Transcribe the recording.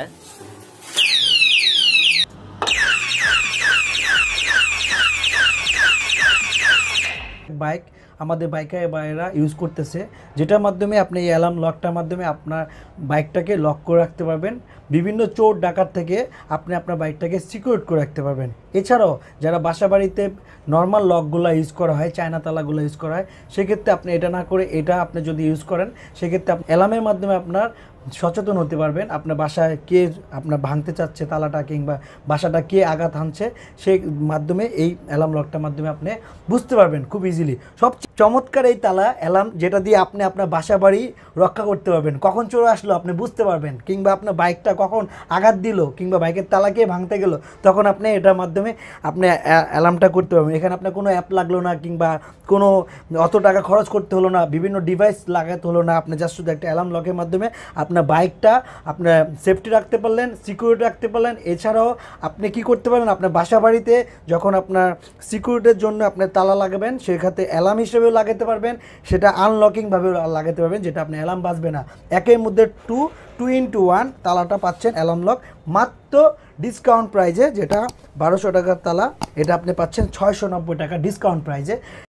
আচ্ছা। বাইক আমাদের বাইকার বাইরা ইউজ করতেছে যেটার মাধ্যমে আপনি এই অ্যালার্ম লকটার মাধ্যমে আপনার বাইকটাকে লক করে রাখতে পারবেন বিভিন্ন চোর ডাকার থেকে আপনি আপনার বাইকটাকে সিকিউর করে রাখতে পারবেন এছাড়াও যারা বাসা বাড়িতে নর্মাল লকগুলো ইউজ করা হয় চায়না তালাগুলো ইউজ করা হয় সেক্ষেত্রে আপনি এটা না করে এটা আপনি যদি ইউজ করেন সেক্ষেত্রে অ্যালার্মের মাধ্যমে আপনার সচেতন হতে পারবেন আপনার বাসায় কে আপনার ভাঙতে চাচ্ছে তালাটা কিংবা বাসাটা কে আঘাত হানছে সেই মাধ্যমে এই অ্যালার্ম লকটার মাধ্যমে আপনি বুঝতে পারবেন খুব ইজিলি সব চমৎকার এই তালা অ্যালার্ম যেটা দিয়ে আপনি আপনার বাসা বাড়ি রক্ষা করতে পারবেন কখন চোর আসলো আপনি বুঝতে পারবেন কিংবা আপনার বাইকটা কখন আঘাত দিল কিংবা বাইকের তালাকে ভাঙতে গেল তখন আপনি এটার মাধ্যমে আপনি অ্যালার্মটা করতে পারবেন এখানে আপনার কোনো অ্যাপ লাগলো না কিংবা কোনো অত টাকা খরচ করতে হলো না বিভিন্ন ডিভাইস লাগাতে হলো না আপনি জাস্ট শুধু একটা অ্যালার্ম লকের মাধ্যমে আপনি আপনার বাইকটা আপনার সেফটি রাখতে পারলেন সিকিউরিটি রাখতে পারলেন এছাড়াও আপনি কি করতে পারেন আপনার বাসা বাড়িতে যখন আপনার সিকিউরিটির জন্য আপনার তালা লাগাবেন সেক্ষেত্রে অ্যালার্ম হিসেবেও লাগাতে পারবেন সেটা আনলকিংভাবেও লাগাতে পারবেন যেটা আপনি অ্যালার্ম বাজবে না একের মধ্যে টু টু ইন্টু ওয়ান তালাটা পাচ্ছেন অ্যালার্ম লক মাত্র ডিসকাউন্ট প্রাইজে যেটা বারোশো টাকার তালা এটা আপনি পাচ্ছেন ছয়শো নব্বই টাকা ডিসকাউন্ট প্রাইজে